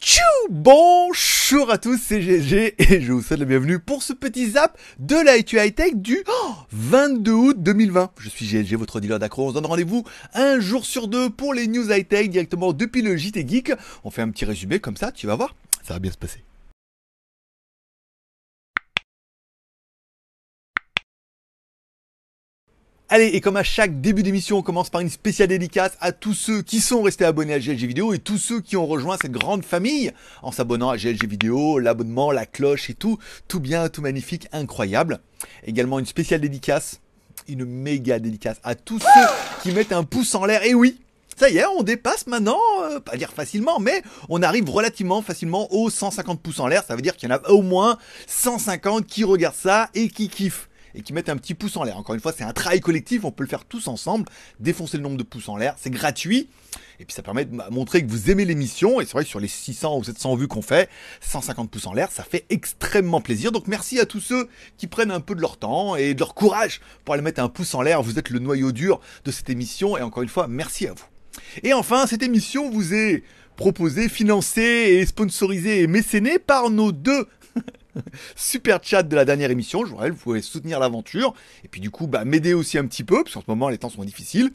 Tchou Bonjour à tous, c'est GG et je vous souhaite la bienvenue pour ce petit zap de la Hightech High Tech du 22 août 2020. Je suis GLG, votre dealer d'accro. On se donne rendez-vous un jour sur deux pour les news high tech directement depuis le JT Geek. On fait un petit résumé comme ça, tu vas voir, ça va bien se passer. Allez, et comme à chaque début d'émission, on commence par une spéciale dédicace à tous ceux qui sont restés abonnés à GLG Vidéo et tous ceux qui ont rejoint cette grande famille en s'abonnant à GLG Vidéo, l'abonnement, la cloche et tout. Tout bien, tout magnifique, incroyable. Également une spéciale dédicace, une méga dédicace à tous ceux qui mettent un pouce en l'air. Et oui, ça y est, on dépasse maintenant, euh, pas dire facilement, mais on arrive relativement facilement aux 150 pouces en l'air. Ça veut dire qu'il y en a au moins 150 qui regardent ça et qui kiffent et qui mettent un petit pouce en l'air. Encore une fois, c'est un travail collectif, on peut le faire tous ensemble, défoncer le nombre de pouces en l'air, c'est gratuit, et puis ça permet de montrer que vous aimez l'émission, et c'est vrai que sur les 600 ou 700 vues qu'on fait, 150 pouces en l'air, ça fait extrêmement plaisir. Donc merci à tous ceux qui prennent un peu de leur temps et de leur courage pour aller mettre un pouce en l'air, vous êtes le noyau dur de cette émission, et encore une fois, merci à vous. Et enfin, cette émission vous est proposée, financée et sponsorisée et mécénée par nos deux Super chat de la dernière émission. Je vous vous pouvez soutenir l'aventure. Et puis du coup, bah, m'aider aussi un petit peu, parce qu'en ce moment, les temps sont difficiles.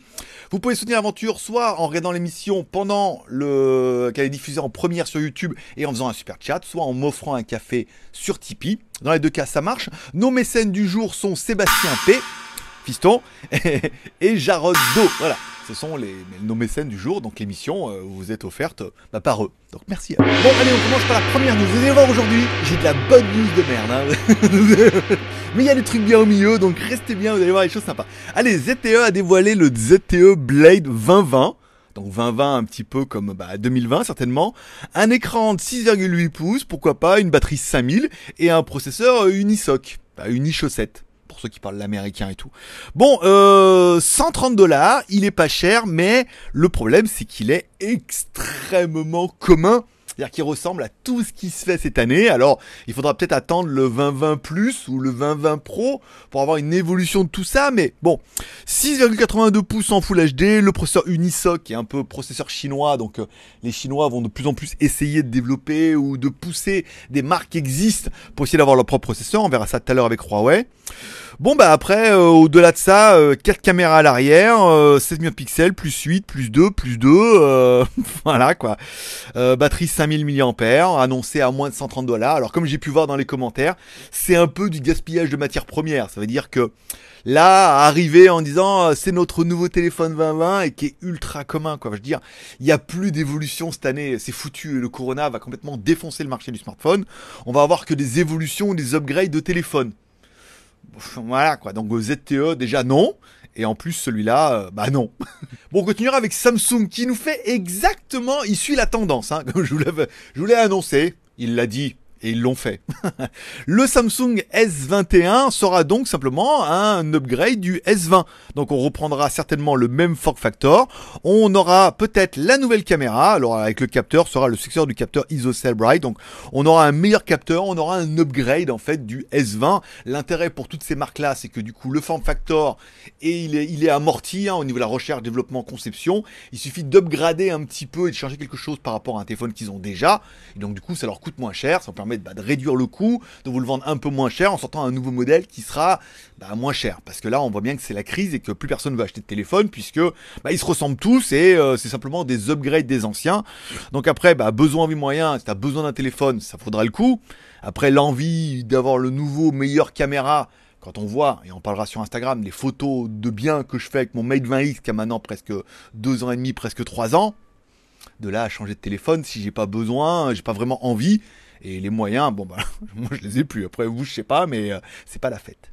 Vous pouvez soutenir l'aventure soit en regardant l'émission pendant le qu'elle est diffusée en première sur YouTube et en faisant un super chat, soit en m'offrant un café sur Tipeee. Dans les deux cas, ça marche. Nos mécènes du jour sont Sébastien P. Fiston et, et Jarod Do. Voilà. Ce sont les, nos mécènes du jour, donc l'émission euh, vous est offerte bah, par eux. Donc merci. Bon, allez, on commence par la première news. Vous allez voir aujourd'hui, j'ai de la bonne news de merde. Hein. Mais il y a des trucs bien au milieu, donc restez bien, vous allez voir les choses sympas. Allez, ZTE a dévoilé le ZTE Blade 2020. Donc 2020 un petit peu comme 2020 bah, certainement. Un écran de 6,8 pouces, pourquoi pas, une batterie 5000 et un processeur euh, Unisoc, bah, Unichaussette pour ceux qui parlent l'américain et tout. Bon, euh, 130 dollars, il est pas cher, mais le problème c'est qu'il est extrêmement commun c'est-à-dire qu'il ressemble à tout ce qui se fait cette année. Alors, il faudra peut-être attendre le 2020 plus ou le 2020 pro pour avoir une évolution de tout ça, mais bon, 6,82 pouces en Full HD, le processeur Unisoc qui est un peu processeur chinois, donc euh, les Chinois vont de plus en plus essayer de développer ou de pousser des marques qui existent pour essayer d'avoir leur propre processeur. On verra ça tout à l'heure avec Huawei. Bon bah après, euh, au-delà de ça, 4 euh, caméras à l'arrière, 16 millions pixels, plus 8, plus 2, plus 2, voilà quoi. batterie 5 5000 mAh, annoncé à moins de 130 dollars. Alors comme j'ai pu voir dans les commentaires, c'est un peu du gaspillage de matières premières. Ça veut dire que là, arriver en disant euh, c'est notre nouveau téléphone 2020 et qui est ultra commun, quoi. Je veux dire, il n'y a plus d'évolution cette année, c'est foutu. Le Corona va complètement défoncer le marché du smartphone. On va avoir que des évolutions des upgrades de téléphone. Voilà quoi. Donc ZTE déjà non. Et en plus, celui-là, euh, bah non. bon, on continuera avec Samsung qui nous fait exactement, il suit la tendance, hein, comme je vous l'ai annoncé. Il l'a dit et ils l'ont fait. le Samsung S21 sera donc simplement un upgrade du S20. Donc on reprendra certainement le même fork factor. On aura peut-être la nouvelle caméra. Alors avec le capteur sera le successeur du capteur cell Bright. Donc on aura un meilleur capteur, on aura un upgrade en fait du S20. L'intérêt pour toutes ces marques-là, c'est que du coup le form factor et il est, amorti hein, au niveau de la recherche, développement, conception. Il suffit d'upgrader un petit peu et de changer quelque chose par rapport à un téléphone qu'ils ont déjà. Et donc du coup ça leur coûte moins cher, ça permet bah, de réduire le coût, de vous le vendre un peu moins cher en sortant un nouveau modèle qui sera bah, moins cher. Parce que là, on voit bien que c'est la crise et que plus personne ne veut acheter de téléphone puisque bah, ils se ressemblent tous et euh, c'est simplement des upgrades des anciens. Donc après, bah, besoin, envie, moyen, si tu as besoin d'un téléphone, ça faudra le coup. Après, l'envie d'avoir le nouveau, meilleur caméra, quand on voit, et on parlera sur Instagram, les photos de bien que je fais avec mon Mate 20X qui a maintenant presque deux ans et demi, presque trois ans, de là à changer de téléphone, si j'ai pas besoin, j'ai pas vraiment envie, et les moyens, bon, bah, moi je les ai plus. Après, vous, je sais pas, mais euh, c'est pas la fête.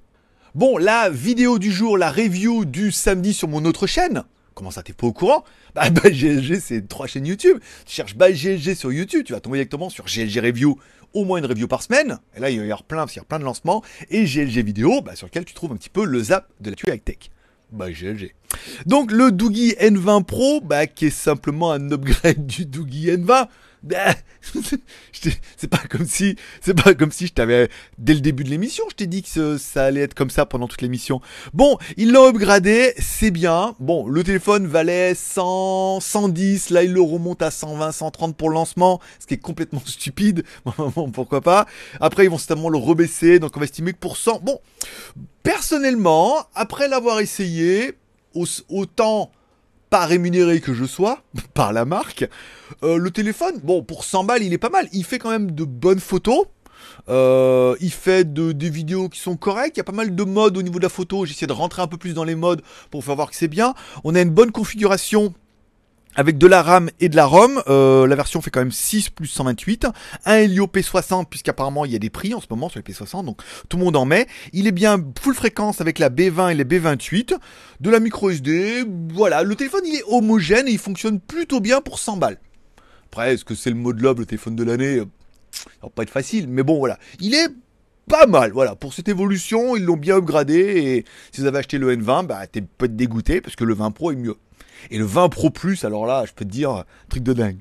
Bon, la vidéo du jour, la review du samedi sur mon autre chaîne. Comment ça, t'es pas au courant Bah, GLG, bah, c'est trois chaînes YouTube. Tu cherches bah GLG sur YouTube, tu vas tomber directement sur GLG Review, au moins une review par semaine. Et là, il y plein, y a plein de lancements. Et GLG Vidéo, bah, sur lequel tu trouves un petit peu le zap de la tuer high tech. Bah, GLG. Donc, le Doogie N20 Pro, qui est simplement un upgrade du Doogie N20. Ben, c'est pas comme si, c'est pas comme si je t'avais dès le début de l'émission, je t'ai dit que ça allait être comme ça pendant toute l'émission. Bon, ils l'ont upgradé, c'est bien. Bon, le téléphone valait 100, 110, là il le remonte à 120, 130 pour le lancement, ce qui est complètement stupide. Bon, pourquoi pas Après, ils vont certainement le rebaisser, donc on va estimer que pour 100. Bon, personnellement, après l'avoir essayé, autant pas rémunéré que je sois, par la marque, euh, le téléphone, bon, pour 100 balles, il est pas mal. Il fait quand même de bonnes photos. Euh, il fait des vidéos qui sont correctes. Il y a pas mal de modes au niveau de la photo. J'essaie de rentrer un peu plus dans les modes pour faire voir que c'est bien. On a une bonne configuration avec de la RAM et de la ROM, euh, la version fait quand même 6 plus 128, un Helio P60 puisqu'apparemment il y a des prix en ce moment sur les P60, donc tout le monde en met. Il est bien full fréquence avec la B20 et les B28, de la micro SD, voilà, le téléphone il est homogène et il fonctionne plutôt bien pour 100 balles. Après, est-ce que c'est le mode de le téléphone de l'année Ça va pas être facile, mais bon voilà, il est pas mal, voilà, pour cette évolution, ils l'ont bien upgradé et si vous avez acheté le N20, bah t'es peut-être dégoûté parce que le 20 Pro est mieux. Et le 20 Pro Plus, alors là, je peux te dire, truc de dingue.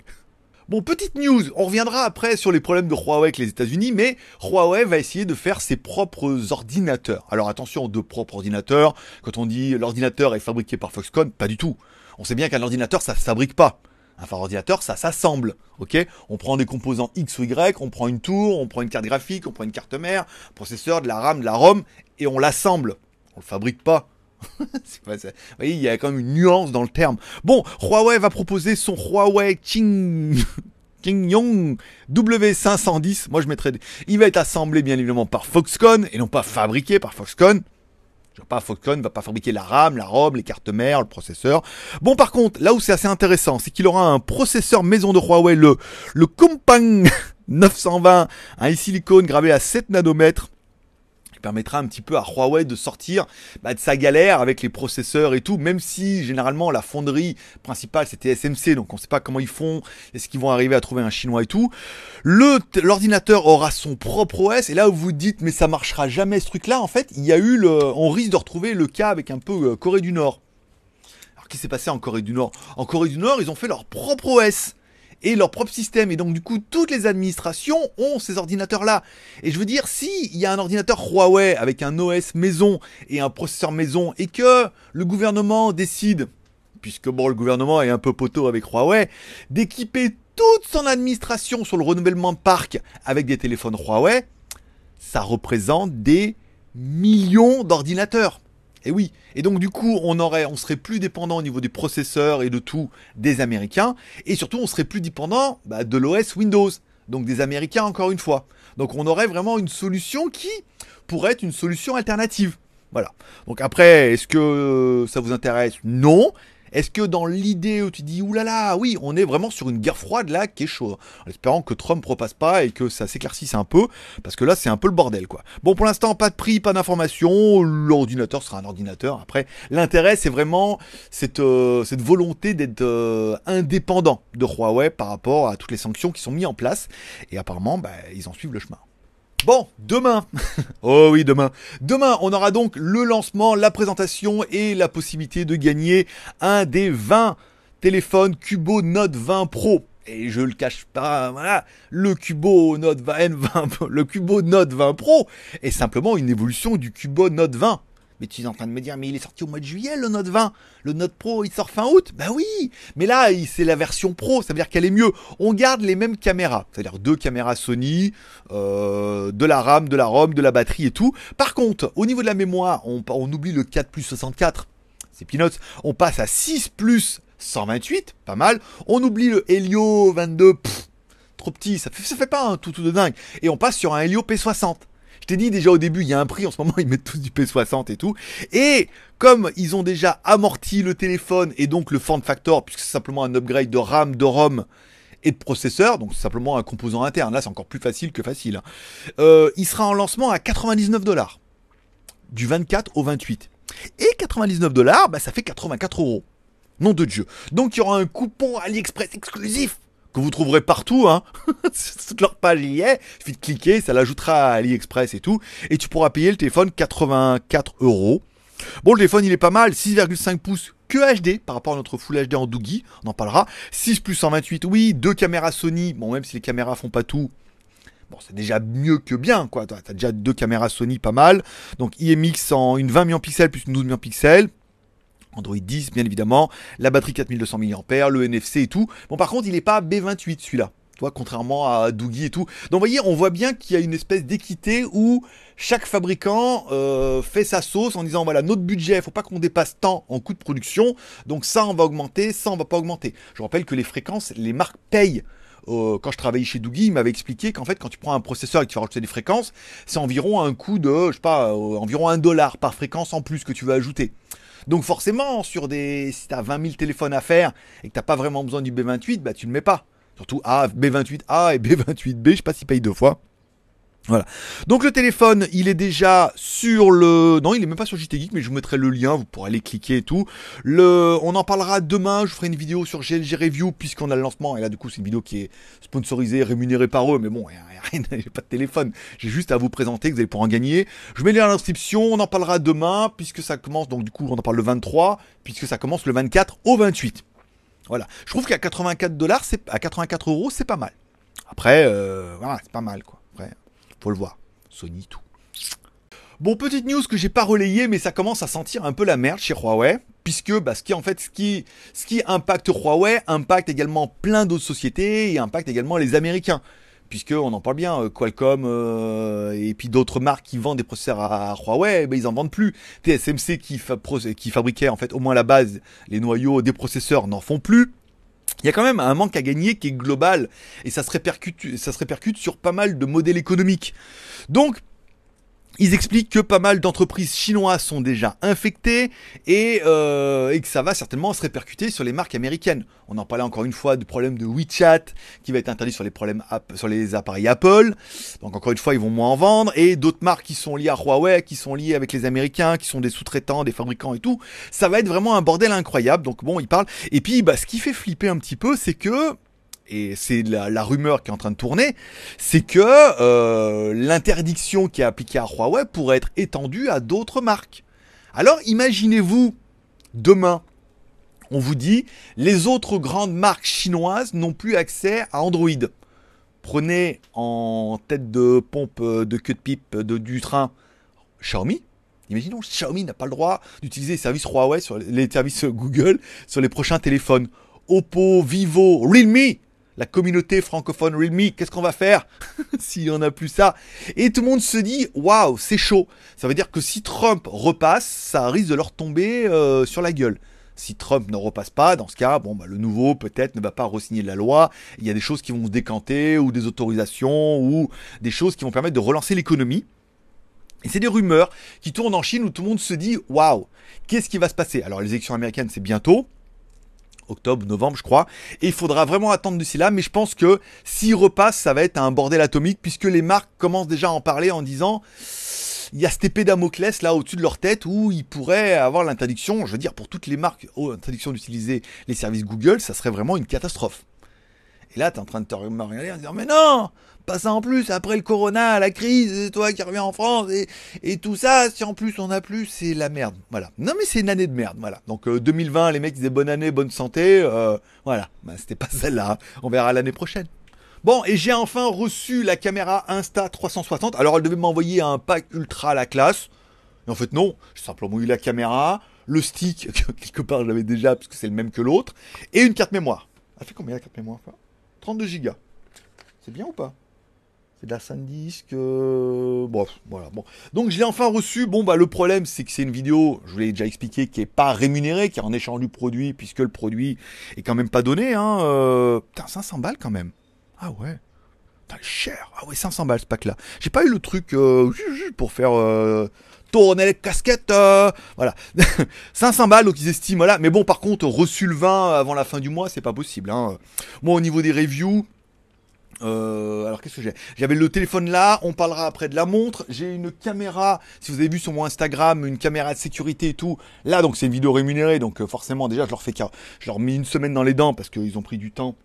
Bon, petite news, on reviendra après sur les problèmes de Huawei avec les États-Unis, mais Huawei va essayer de faire ses propres ordinateurs. Alors attention, de propres ordinateurs, quand on dit l'ordinateur est fabriqué par Foxconn, pas du tout. On sait bien qu'un ordinateur, ça se fabrique pas. un ordinateur, ça s'assemble, ok On prend des composants X ou Y, on prend une tour, on prend une carte graphique, on prend une carte mère, processeur, de la RAM, de la ROM, et on l'assemble. On ne le fabrique pas. Vous voyez, il y a quand même une nuance dans le terme. Bon, Huawei va proposer son Huawei King... Qingyong W510. Moi, je mettrais. Il va être assemblé, bien évidemment, par Foxconn et non pas fabriqué par Foxconn. Je pas, Foxconn va pas fabriquer la RAM, la robe, les cartes mères, le processeur. Bon, par contre, là où c'est assez intéressant, c'est qu'il aura un processeur maison de Huawei, le, le 920, un silicone gravé à 7 nanomètres permettra un petit peu à Huawei de sortir bah, de sa galère avec les processeurs et tout, même si généralement la fonderie principale c'était SMC, donc on ne sait pas comment ils font, est-ce qu'ils vont arriver à trouver un chinois et tout. Le l'ordinateur aura son propre OS et là où vous dites mais ça marchera jamais ce truc-là, en fait il y a eu le, on risque de retrouver le cas avec un peu euh, Corée du Nord. Alors qu'est-ce qui s'est passé en Corée du Nord En Corée du Nord ils ont fait leur propre OS et leur propre système. Et donc, du coup, toutes les administrations ont ces ordinateurs-là. Et je veux dire, s'il il y a un ordinateur Huawei avec un OS maison et un processeur maison et que le gouvernement décide, puisque bon, le gouvernement est un peu poteau avec Huawei, d'équiper toute son administration sur le renouvellement de parc avec des téléphones Huawei, ça représente des millions d'ordinateurs. Et eh oui. Et donc du coup, on aurait, on serait plus dépendant au niveau des processeurs et de tout des Américains, et surtout on serait plus dépendant bah, de l'OS Windows, donc des Américains encore une fois. Donc on aurait vraiment une solution qui pourrait être une solution alternative. Voilà. Donc après, est-ce que euh, ça vous intéresse Non. Est-ce que dans l'idée où tu dis oulala, oui, on est vraiment sur une guerre froide là qui est chaude, en hein. espérant que Trump repasse pas et que ça s'éclaircisse un peu, parce que là c'est un peu le bordel quoi. Bon, pour l'instant, pas de prix, pas d'informations, l'ordinateur sera un ordinateur. Après, l'intérêt c'est vraiment cette, euh, volonté d'être euh, indépendant de Huawei par rapport à toutes les sanctions qui sont mises en place, et apparemment, bah, ils en suivent le chemin. Bon, demain, oh oui, demain, demain, on aura donc le lancement, la présentation et la possibilité de gagner un des 20 téléphones Cubo Note 20 Pro. Et je le cache pas, voilà, le Cubo Note 20, le Cubo Note 20 Pro est simplement une évolution du Cubo Note 20. Mais tu es en train de me dire, mais il est sorti au mois de juillet le Note 20. Le Note Pro, il sort fin août. Bah oui. Mais là, c'est la version Pro. Ça veut dire qu'elle est mieux. On garde les mêmes caméras. C'est-à-dire deux caméras Sony, euh, de la RAM, de la ROM, de la batterie et tout. Par contre, au niveau de la mémoire, on, oublie le 4 plus 64. C'est peanuts. On passe à 6 plus 128. Pas mal. On oublie le Helio 22. trop petit. Ça fait, fait pas un tout, tout de dingue. Et on passe sur un Helio P60. Je t'ai dit déjà au début, il y a un prix. En ce moment, ils mettent tous du P60 et tout. Et comme ils ont déjà amorti le téléphone et donc le form factor, puisque c'est simplement un upgrade de RAM, de ROM et de processeur, donc c'est simplement un composant interne. Là, c'est encore plus facile que facile. Hein. Euh, il sera en lancement à 99 dollars du 24 au 28. Et 99 dollars, bah, ça fait 84 euros. Nom de Dieu. Donc il y aura un coupon AliExpress exclusif que vous trouverez partout, hein. Toute leur page y est. Il suffit de cliquer, ça l'ajoutera à AliExpress et tout. Et tu pourras payer le téléphone 84 euros. Bon, le téléphone, il est pas mal. 6,5 pouces que HD par rapport à notre Full HD en Doogie. On en parlera. 6 plus 128, oui. Deux caméras Sony. Bon, même si les caméras font pas tout. Bon, c'est déjà mieux que bien, quoi. T'as déjà deux caméras Sony pas mal. Donc, IMX en une 20 millions pixels plus une 12 millions pixels. Android 10 bien évidemment, la batterie 4200 mAh, le NFC et tout. Bon par contre il n'est pas B28 celui-là, toi contrairement à Doogie et tout. Donc vous voyez on voit bien qu'il y a une espèce d'équité où chaque fabricant euh, fait sa sauce en disant voilà notre budget, il faut pas qu'on dépasse tant en coût de production, donc ça on va augmenter, ça on va pas augmenter. Je rappelle que les fréquences, les marques payent euh, quand je travaillais chez Doogie, il m'avait expliqué qu'en fait, quand tu prends un processeur et que tu vas rajouter des fréquences, c'est environ un coût de, je sais pas, euh, environ un dollar par fréquence en plus que tu veux ajouter. Donc forcément, sur des, si t'as 20 000 téléphones à faire et que t'as pas vraiment besoin du B28, bah tu le mets pas. Surtout A, B28A et B28B, je sais pas s'ils payent deux fois. Voilà. Donc le téléphone, il est déjà sur le. Non, il est même pas sur JT Geek, mais je vous mettrai le lien, vous pourrez aller cliquer et tout. Le... On en parlera demain, je ferai une vidéo sur GLG Review, puisqu'on a le lancement. Et là, du coup, c'est une vidéo qui est sponsorisée, rémunérée par eux, mais bon, rien, j'ai pas de téléphone. J'ai juste à vous présenter, que vous allez pouvoir en gagner. Je mets le lien à l'inscription, on en parlera demain, puisque ça commence, donc du coup, on en parle le 23, puisque ça commence le 24 au 28. Voilà. Je trouve qu'à 84 dollars, à 84 euros, c'est pas mal. Après, euh, voilà, c'est pas mal, quoi. Faut le voir. Sony tout. Bon, petite news que j'ai pas relayée, mais ça commence à sentir un peu la merde chez Huawei, puisque bah, ce qui en fait ce qui, ce qui impacte Huawei impacte également plein d'autres sociétés et impacte également les Américains. Puisque on en parle bien, euh, Qualcomm euh, et puis d'autres marques qui vendent des processeurs à, Huawei, eh ben, ils en vendent plus. TSMC qui, qui fabriquait en fait au moins la base les noyaux des processeurs n'en font plus il y a quand même un manque à gagner qui est global et ça se répercute, ça sur pas mal de modèles économiques. Donc ils expliquent que pas mal d'entreprises chinoises sont déjà infectées euh, et, que ça va certainement se répercuter sur les marques américaines. On en parlait encore une fois du problème de WeChat qui va être interdit sur les, problèmes app, sur les appareils Apple. Donc encore une fois, ils vont moins en vendre. Et d'autres marques qui sont liées à Huawei, qui sont liées avec les Américains, qui sont des sous-traitants, des fabricants et tout. Ça va être vraiment un bordel incroyable. Donc bon, ils parlent. Et puis, bah, ce qui fait flipper un petit peu, c'est que et c'est la, rumeur qui est en train de tourner, c'est que euh, l'interdiction qui est appliquée à Huawei pourrait être étendue à d'autres marques. Alors imaginez-vous, demain, on vous dit, les autres grandes marques chinoises n'ont plus accès à Android. Prenez en tête de pompe, euh, de queue de pipe, du train, Xiaomi, Imaginons, Xiaomi n'a pas le droit d'utiliser les services Huawei sur les services Google sur les prochains téléphones. Oppo, Vivo, Realme la communauté francophone Realme, qu'est-ce qu'on va faire s'il en a plus ça Et tout le monde se dit, waouh, c'est chaud. Ça veut dire que si Trump repasse, ça risque de leur tomber euh, sur la gueule. Si Trump ne repasse pas, dans ce cas, bon, bah, le nouveau peut-être ne va pas resigner la loi. Il y a des choses qui vont se décanter ou des autorisations ou des choses qui vont permettre de relancer l'économie. Et c'est des rumeurs qui tournent en Chine où tout le monde se dit waouh, qu'est-ce qui va se passer Alors les élections américaines c'est bientôt, octobre, novembre, je crois. Et il faudra vraiment attendre d'ici là. Mais je pense que s'il repasse, ça va être un bordel atomique puisque les marques commencent déjà à en parler en disant il y a cet épée Damoclès là au-dessus de leur tête où ils pourraient avoir l'interdiction, je veux dire pour toutes les marques, l'interdiction oh, interdiction d'utiliser les services Google, ça serait vraiment une catastrophe. Et là, tu es en train de te regarder en disant Mais non Pas ça en plus, après le corona, la crise, c'est toi qui reviens en France, et, tout ça, si en plus on a plus, c'est la merde. Voilà. Non, mais c'est une année de merde, voilà. Donc 2020, euh, les mecs disaient Bonne année, bonne santé, euh, voilà. Bah, c'était pas celle-là, on verra l'année prochaine. Bon, et j'ai enfin reçu la caméra Insta 360. Alors, elle devait m'envoyer un pack ultra à la classe. Et en fait, non. J'ai simplement eu la caméra, le stick, quelque part, je l'avais déjà, parce que c'est le même que l'autre, et une carte mémoire. Elle fait combien la carte mémoire, quoi 32 gigas. C'est bien ou pas c'est de la SanDisk. Euh... Bon, voilà. Bon. Donc je l'ai enfin reçu. Bon, bah le problème, c'est que c'est une vidéo, je vous l'ai déjà expliqué, qui est pas rémunérée, qui est en échange du produit, puisque le produit est quand même pas donné. Hein. Euh. Putain, 500 balles quand même. Ah ouais. Putain, cher. Ah ouais, 500 balles ce pack-là. J'ai pas eu le truc euh, pour faire euh, on les casquettes, euh, voilà. 500 balles, donc ils estiment, Mais bon, par contre, reçu le vin avant la fin du mois, c'est pas possible. Hein. Moi, au niveau des reviews, euh, alors qu'est-ce que j'ai J'avais le téléphone là, on parlera après de la montre. J'ai une caméra, si vous avez vu sur mon Instagram, une caméra de sécurité et tout. Là, donc c'est une vidéo rémunérée, donc euh, forcément déjà je leur fais, je leur mets une semaine dans les dents parce qu'ils ont pris du temps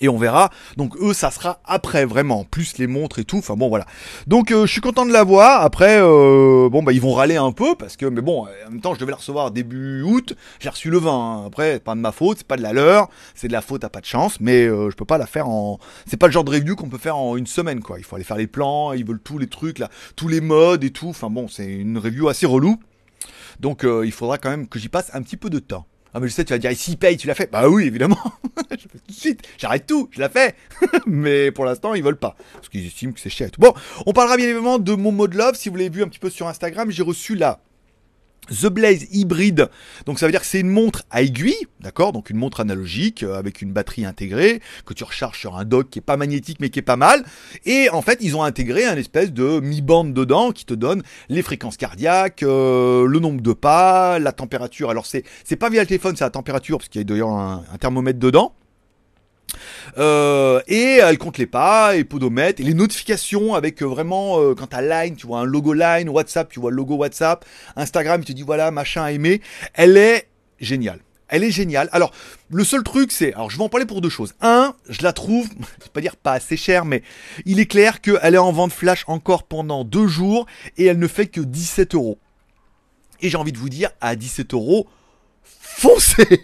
et on verra. Donc eux, ça sera après vraiment, plus les montres et tout. Enfin bon, voilà. Donc euh, je suis content de la voir. Après, euh, bon bah ils vont râler un peu parce que, mais bon, euh, en même temps, je devais la recevoir début août. J'ai reçu le 20. Hein. après Après, pas de ma faute, c'est pas de la leur, c'est de la faute à pas de chance. Mais je peux pas la faire en. C'est pas le genre de review qu'on peut faire en une semaine quoi. Il faut aller faire les plans, ils veulent tous les trucs là, tous les modes et tout. Enfin bon, c'est une review assez relou. Donc il faudra quand même que j'y passe un petit peu de temps. Ah, mais je sais, tu vas dire, si paye, tu l'as fait. Bah oui, évidemment. je fais tout de suite. J'arrête tout. Je l'ai fait. mais pour l'instant, ils veulent pas. Parce qu'ils estiment que c'est cher et tout. Bon, on parlera bien évidemment de mon mot de love. Si vous l'avez vu un petit peu sur Instagram, j'ai reçu la The Blaze hybride, donc ça veut dire que c'est une montre à aiguille, d'accord Donc une montre analogique euh, avec une batterie intégrée que tu recharges sur un dock qui est pas magnétique mais qui est pas mal. Et en fait, ils ont intégré un espèce de mi-bande dedans qui te donne les fréquences cardiaques, euh, le nombre de pas, la température. Alors c'est c'est pas via le téléphone, c'est la température parce qu'il y a d'ailleurs un thermomètre dedans. Euh, et elle compte les pas, et podomètres, et les notifications avec euh, vraiment, euh, quand quand as Line, tu vois un logo Line, WhatsApp, tu vois le logo WhatsApp, Instagram, il te dit voilà, machin à Elle est géniale. Elle est géniale. Alors, le seul truc, c'est. Alors, je vais en parler pour deux choses. Un, je la trouve, je pas dire pas assez cher mais il est clair qu'elle est en vente flash encore pendant deux jours et elle ne fait que 17 euros. Et j'ai envie de vous dire, à 17 euros, foncez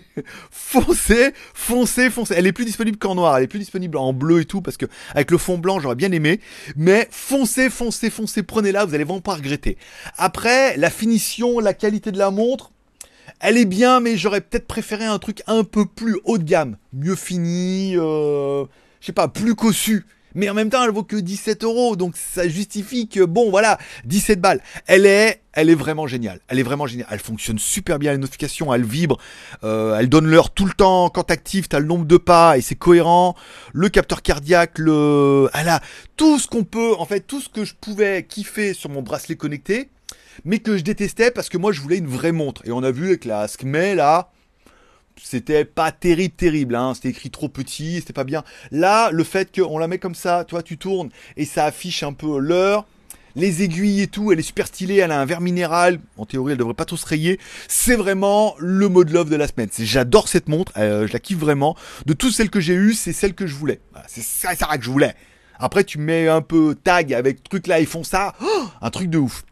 Foncez, foncez, foncez. Elle est plus disponible qu'en noir, elle est plus disponible en bleu et tout, parce que avec le fond blanc, j'aurais bien aimé. Mais foncez, foncez, foncez, prenez-la, vous allez vraiment pas regretter. Après, la finition, la qualité de la montre, elle est bien, mais j'aurais peut-être préféré un truc un peu plus haut de gamme, mieux fini, euh, je sais pas, plus cossu. Mais en même temps, elle vaut que 17 euros, donc ça justifie que, bon, voilà, 17 balles. Elle est, elle est vraiment géniale. Elle est vraiment géniale. Elle fonctionne super bien, les notifications, elle vibre, euh, elle donne l'heure tout le temps. Quand t'actives, t'as le nombre de pas et c'est cohérent. Le capteur cardiaque, le, elle a tout ce qu'on peut, en fait, tout ce que je pouvais kiffer sur mon bracelet connecté, mais que je détestais parce que moi, je voulais une vraie montre. Et on a vu avec la mais là, c'était pas terrible, terrible. Hein. C'était écrit trop petit, c'était pas bien. Là, le fait qu'on la met comme ça, toi, tu tournes et ça affiche un peu l'heure. Les aiguilles et tout, elle est super stylée, elle a un verre minéral. En théorie, elle devrait pas trop se rayer. C'est vraiment le mode love de la semaine. J'adore cette montre, euh, je la kiffe vraiment. De toutes celles que j'ai eues, c'est celle que je voulais. c'est ça, ça que je voulais. Après, tu mets un peu tag avec truc là, ils font ça. Oh un truc de ouf.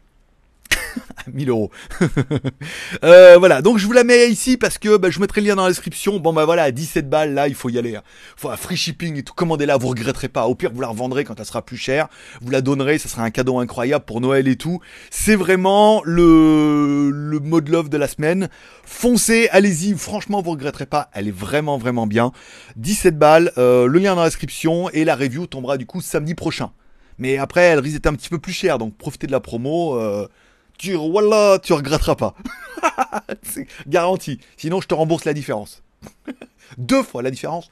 1000 euros. Euh, voilà, donc je vous la mets ici parce que bah, je vous mettrai le lien dans la description. Bon bah voilà, à 17 balles, là, il faut y aller. Hein. free shipping et tout, commandez-la, vous regretterez pas. Au pire, vous la revendrez quand elle sera plus chère. Vous la donnerez, ça sera un cadeau incroyable pour Noël et tout. C'est vraiment le, le mode love de la semaine. Foncez, allez-y, franchement, vous regretterez pas. Elle est vraiment, vraiment bien. 17 balles, euh, le lien dans la description et la review tombera du coup samedi prochain. Mais après, elle risque d'être un petit peu plus chère, donc profitez de la promo. Euh, tu, voilà, tu regretteras pas. c'est garanti. Sinon, je te rembourse la différence. Deux fois la différence.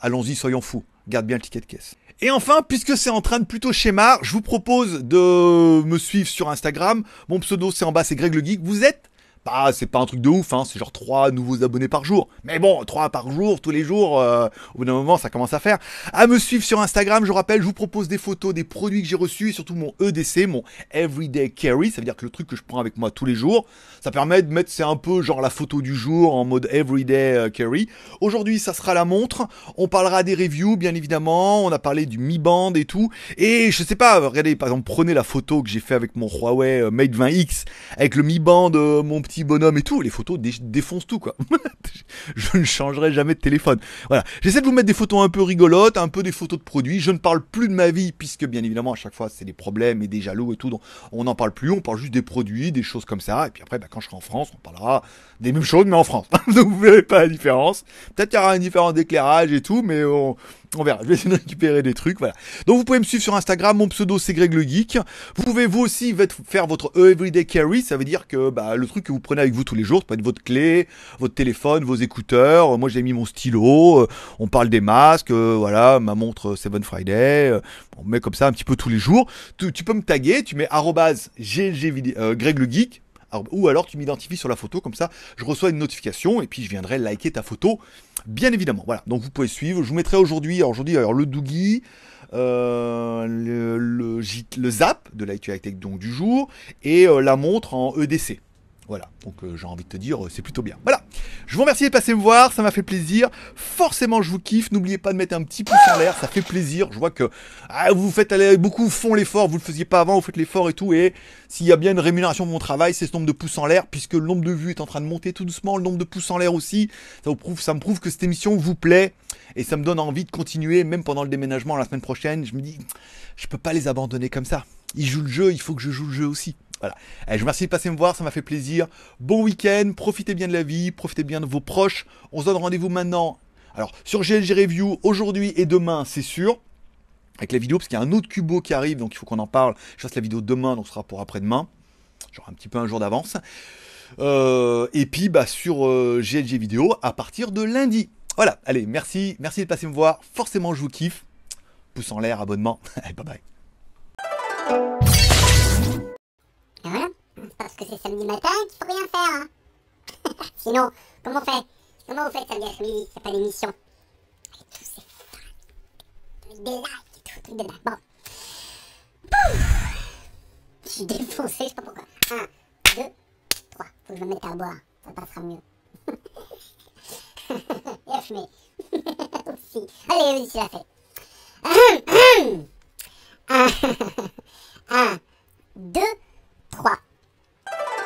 Allons-y, soyons fous. Garde bien le ticket de caisse. Et enfin, puisque c'est en train de plutôt schéma, je vous propose de me suivre sur Instagram. Mon pseudo, c'est en bas, c'est Greg le Geek. Vous êtes pas, c'est pas un truc de ouf, hein, c'est genre 3 nouveaux abonnés par jour. Mais bon, 3 par jour, tous les jours, euh, au bout d'un moment, ça commence à faire. À me suivre sur Instagram, je vous rappelle, je vous propose des photos des produits que j'ai reçus, et surtout mon EDC, mon Everyday Carry, ça veut dire que le truc que je prends avec moi tous les jours, ça permet de mettre, c'est un peu genre la photo du jour en mode Everyday euh, Carry. Aujourd'hui, ça sera la montre, on parlera des reviews, bien évidemment, on a parlé du Mi Band et tout, et je sais pas, regardez, par exemple, prenez la photo que j'ai fait avec mon Huawei euh, Mate 20X, avec le Mi Band, mon petit petit bonhomme et tout, les photos défoncent tout, quoi. je ne changerai jamais de téléphone. Voilà. J'essaie de vous mettre des photos un peu rigolotes, un peu des photos de produits. Je ne parle plus de ma vie, puisque bien évidemment, à chaque fois, c'est des problèmes et des jaloux et tout. Donc, on n'en parle plus, on parle juste des produits, des choses comme ça. Et puis après, bah, quand je serai en France, on parlera des mêmes choses, mais en France. vous verrez pas la différence. Peut-être qu'il y aura un différent d'éclairage et tout, mais on on verra, je vais essayer de récupérer des trucs, voilà. Donc vous pouvez me suivre sur Instagram, mon pseudo c'est Greg le Geek. Vous pouvez vous aussi faire votre everyday carry, ça veut dire que bah, le truc que vous prenez avec vous tous les jours, ça peut être votre clé, votre téléphone, vos écouteurs. Moi j'ai mis mon stylo, euh, on parle des masques, euh, voilà, ma montre euh, Seven Friday. on met comme ça un petit peu tous les jours. Tu, peux me taguer, tu mets arrobase Greg le Geek ou alors tu m'identifies sur la photo, comme ça je reçois une notification et puis je viendrai liker ta photo, bien évidemment. Voilà, donc vous pouvez suivre. Je vous mettrai aujourd'hui, aujourd'hui, alors le Doogie. Euh, le, zap de Tech donc du jour et euh, la montre en EDC. Voilà, donc euh, j'ai envie de te dire, euh, c'est plutôt bien. Voilà, je vous remercie de passer me voir, ça m'a fait plaisir. Forcément, je vous kiffe. N'oubliez pas de mettre un petit pouce en l'air, ça fait plaisir. Je vois que ah, vous faites aller, beaucoup font l'effort, vous le faisiez pas avant, vous faites l'effort et tout. Et s'il y a bien une rémunération de mon travail, c'est ce nombre de pouces en l'air, puisque le nombre de vues est en train de monter tout doucement, le nombre de pouces en l'air aussi. Ça, vous prouve, ça me prouve que cette émission vous plaît et ça me donne envie de continuer, même pendant le déménagement la semaine prochaine. Je me dis, je peux pas les abandonner comme ça. Ils jouent le jeu, il faut que je joue le jeu aussi. Voilà. je vous remercie de passer me voir, ça m'a fait plaisir. Bon week-end, profitez bien de la vie, profitez bien de vos proches. On se donne rendez-vous maintenant. Alors, sur GLG Review, aujourd'hui et demain, c'est sûr avec la vidéo, parce qu'il y a un autre cubo qui arrive, donc il faut qu'on en parle. Je fasse la vidéo demain, donc ce sera pour après-demain. Genre un petit peu un jour d'avance. Euh, et puis bah, sur GLG euh, vidéo à partir de lundi. Voilà, allez, merci, merci de passer me voir. Forcément, je vous kiffe. Pouce en l'air, abonnement. allez, bye bye parce que c'est samedi matin qu'il faut rien faire. Hein Sinon, comment on fait Comment vous faites samedi après-midi Il pas l'émission. Avec tous ces Avec des likes et tout, truc de là Bon. Pouf Je suis défoncé, je sais pas pourquoi. 1, 2, 3. Faut que je me mette à boire. Ça passera mieux. et à fumer. Aussi. Allez, vas-y, tu l'as fait. 1, 2, 3.